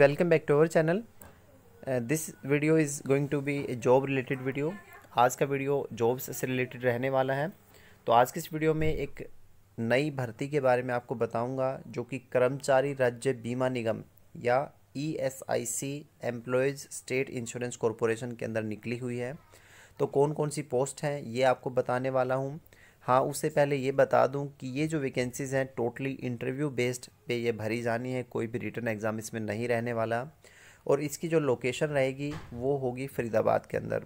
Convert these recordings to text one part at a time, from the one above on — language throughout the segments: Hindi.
welcome back to our channel this video is going to be a job related video आज का वीडियो जॉब्स से रिलेटेड रहने वाला है तो आज के इस वीडियो में एक नई भर्ती के बारे में आपको बताऊंगा जो कि कर्मचारी राज्य बीमा निगम या E S I C employees state insurance corporation के अंदर निकली हुई है तो कौन कौन सी पोस्ट हैं ये आपको बताने वाला हूँ हाँ उससे पहले ये बता दूँ कि ये जो वैकेंसीज़ हैं टोटली इंटरव्यू बेस्ड पे ये भरी जानी है कोई भी रिटर्न एग्ज़ाम इसमें नहीं रहने वाला और इसकी जो लोकेशन रहेगी वो होगी फरीदाबाद के अंदर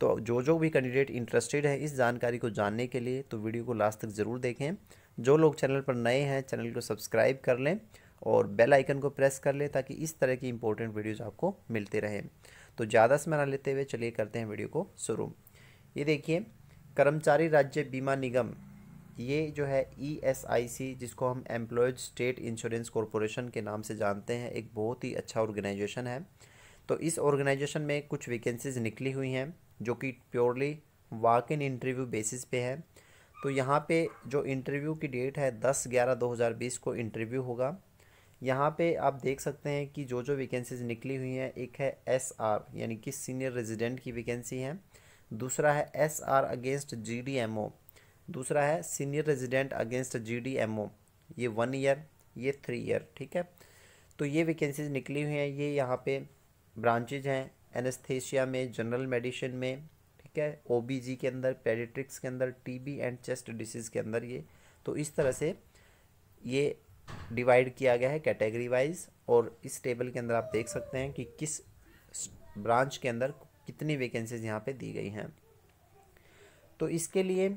तो जो जो भी कैंडिडेट इंटरेस्टेड है इस जानकारी को जानने के लिए तो वीडियो को लास्ट तक ज़रूर देखें जो लोग चैनल पर नए हैं चैनल को सब्सक्राइब कर लें और बेल आइकन को प्रेस कर लें ताकि इस तरह की इंपॉर्टेंट वीडियोज़ आपको मिलते रहें तो ज़्यादा समय ना लेते हुए चलिए करते हैं वीडियो को शुरू ये देखिए कर्मचारी राज्य बीमा निगम ये जो है ई एस आई सी जिसको हम एम्प्लॉयज़ स्टेट इंश्योरेंस कॉरपोरेशन के नाम से जानते हैं एक बहुत ही अच्छा ऑर्गेनाइजेशन है तो इस ऑर्गेनाइजेशन में कुछ वैकेंसीज निकली हुई हैं जो कि purely walk in interview basis पे है तो यहाँ पे जो इंटरव्यू की डेट है दस ग्यारह दो हज़ार बीस को इंटरव्यू होगा यहाँ पे आप देख सकते हैं कि जो जो वैकेंसीज निकली हुई हैं एक है एस आर यानी कि सीनियर रेजिडेंट की वैकेंसी है दूसरा है S R against G D M O दूसरा है senior resident against G D M O ये वन ईयर ये थ्री ईयर ठीक है तो ये वैकेंसीज निकली हुई हैं ये यहाँ पे ब्रांचेज हैं एनेस्थेसिया में जनरल मेडिसिन में ठीक है ओ बी जी के अंदर पेडिट्रिक्स के अंदर T B and chest disease के अंदर ये तो इस तरह से ये डिवाइड किया गया है कैटेगरी वाइज और इस टेबल के अंदर आप देख सकते हैं कि किस ब्रांच के अंदर कितनी वैकेंसीज यहाँ पे दी गई हैं तो इसके लिए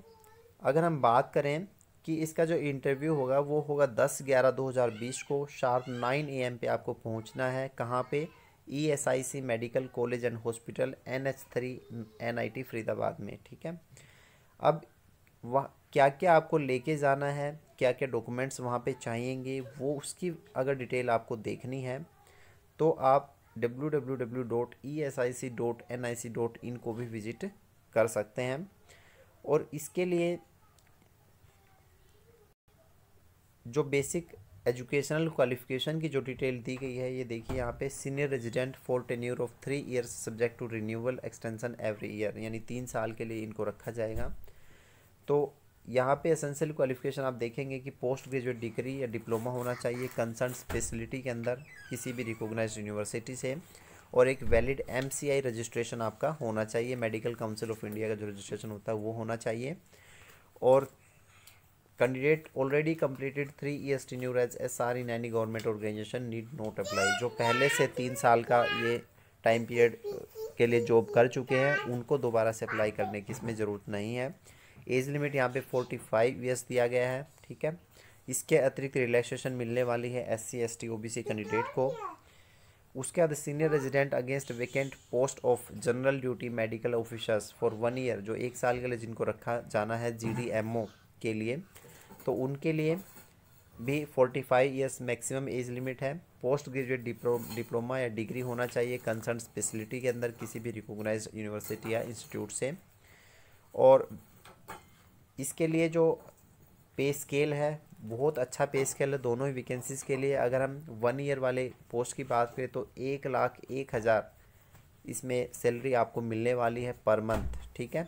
अगर हम बात करें कि इसका जो इंटरव्यू होगा वो होगा दस ग्यारह दो हज़ार बीस को शार्प नाइन ए एम पे आपको पहुँचना है कहाँ पे E S I C medical college and hospital N H three N I T Faridabad में ठीक है अब वह क्या क्या आपको लेके जाना है क्या क्या डॉक्यूमेंट्स वहाँ पे चाहिएंगे वो उसकी अगर डिटेल आपको देखनी है तो आप www.esic.nic.in को भी विजिट कर सकते हैं और इसके लिए जो बेसिक एजुकेशनल क्वालिफिकेशन की जो डिटेल दी गई है ये देखिए यहाँ पे senior resident for tenure of three years subject to renewal extension every year यानी तीन साल के लिए इनको रखा जाएगा तो यहाँ पे एसेंशियल क्वालिफिकेशन आप देखेंगे कि पोस्ट ग्रेजुएट डिग्री या डिप्लोमा होना चाहिए कंसर्न स्पेशलिटी के अंदर किसी भी रिकोगनाइज यूनिवर्सिटी से और एक वैलिड एम रजिस्ट्रेशन आपका होना चाहिए मेडिकल काउंसिल ऑफ इंडिया का जो रजिस्ट्रेशन होता है वो होना चाहिए और candidate already completed three tenures S R in any government organisation need not apply जो पहले से तीन साल का ये टाइम पीरियड के लिए जॉब कर चुके हैं उनको दोबारा से अप्लाई करने की इसमें ज़रूरत नहीं है एज लिमिट यहाँ पे फोर्टी फाइव ईयर्स दिया गया है ठीक है इसके अतिरिक्त रिलैक्सेशन मिलने वाली है S C S T O B C candidate को उसके बाद senior resident against vacant post of general duty medical officers for one year जो एक साल के लिए जिनको रखा जाना है जी डी एम ओ के लिए तो उनके लिए भी forty five years maximum age limit है पोस्ट ग्रेजुएट डिप्लोमा या डिग्री होना चाहिए कंसर्न स्पेशलिटी के अंदर किसी भी रिकोगनाइज यूनिवर्सिटी या इंस्टीट्यूट से और इसके लिए जो पे स्केल है बहुत अच्छा पे स्केल है दोनों ही वैकेंसीज़ के लिए अगर हम वन ईयर वाले पोस्ट की बात करें तो एक लाख एक हज़ार इसमें सैलरी आपको मिलने वाली है पर मंथ ठीक है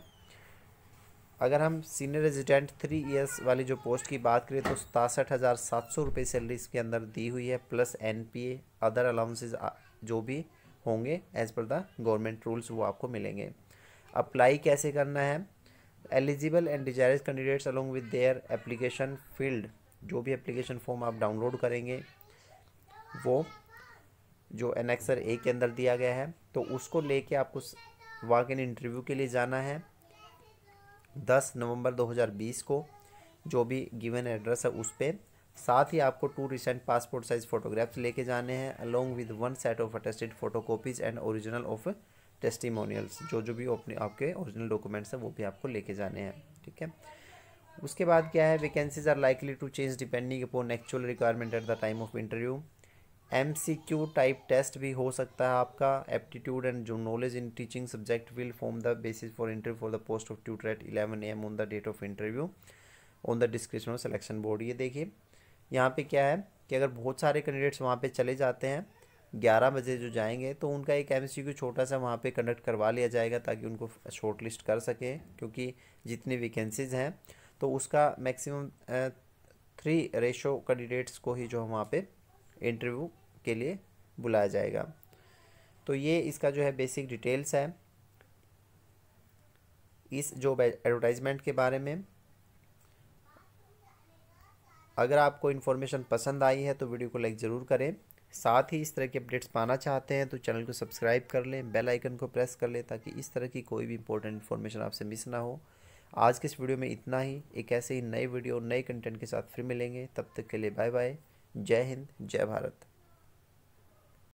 अगर हम सीनियर रेजिडेंट थ्री इयर्स वाली जो पोस्ट की बात करें तो सतासठ हज़ार सात सौ रुपये सैलरी इसके अंदर दी हुई है plus N P A other allowances जो भी होंगे as per the government rules वो आपको मिलेंगे अप्लाई कैसे करना है eligible and desire candidates along with their application field जो भी एप्लीकेशन फॉर्म आप डाउनलोड करेंगे वो जो एनेक्सर ए के अंदर दिया गया है तो उसको लेके आपको वाक इन इंटरव्यू के लिए जाना है दस नवंबर 2020 को जो भी गिवन एड्रेस है उस पर साथ ही आपको two recent passport size photographs लेके जाने हैं along with one set of attested photo copies and original of testimonials जो जो भी अपने आपके ओरिजिनल डॉक्यूमेंट्स हैं वो भी आपको लेके जाने हैं ठीक है उसके बाद क्या है vacancies are likely to change depending upon actual requirement at the time of interview M C Q type test भी हो सकता है आपका एप्टीट्यूड एंड जो knowledge in teaching subject will form the basis for interview for the post of tutor at eleven A M on the date of interview on the description of selection board ये देखिए यहाँ पे क्या है कि अगर बहुत सारे कैंडिडेट्स वहाँ पे चले जाते हैं ग्यारह बजे जो जाएंगे तो उनका एक एम छोटा सा वहाँ पे कंडक्ट करवा लिया जाएगा ताकि उनको शॉर्ट लिस्ट कर सके क्योंकि जितनी वैकेंसीज़ हैं तो उसका मैक्सिमम थ्री रेशो कैंडिडेट्स को ही जो है वहाँ पर इंटरव्यू के लिए बुलाया जाएगा तो ये इसका जो है बेसिक डिटेल्स है इस जो एडवर्टाइजमेंट के बारे में अगर आपको इन्फॉर्मेशन पसंद आई है तो वीडियो को लाइक ज़रूर करें साथ ही इस तरह के अपडेट्स पाना चाहते हैं तो चैनल को सब्सक्राइब कर लें बेल आइकन को प्रेस कर लें ताकि इस तरह की कोई भी इंपॉर्टेंट इन्फॉर्मेशन आपसे मिस ना हो आज के इस वीडियो में इतना ही एक ऐसे ही नए वीडियो नए कंटेंट के साथ फिर मिलेंगे तब तक के लिए बाय बाय जय हिंद जय भारत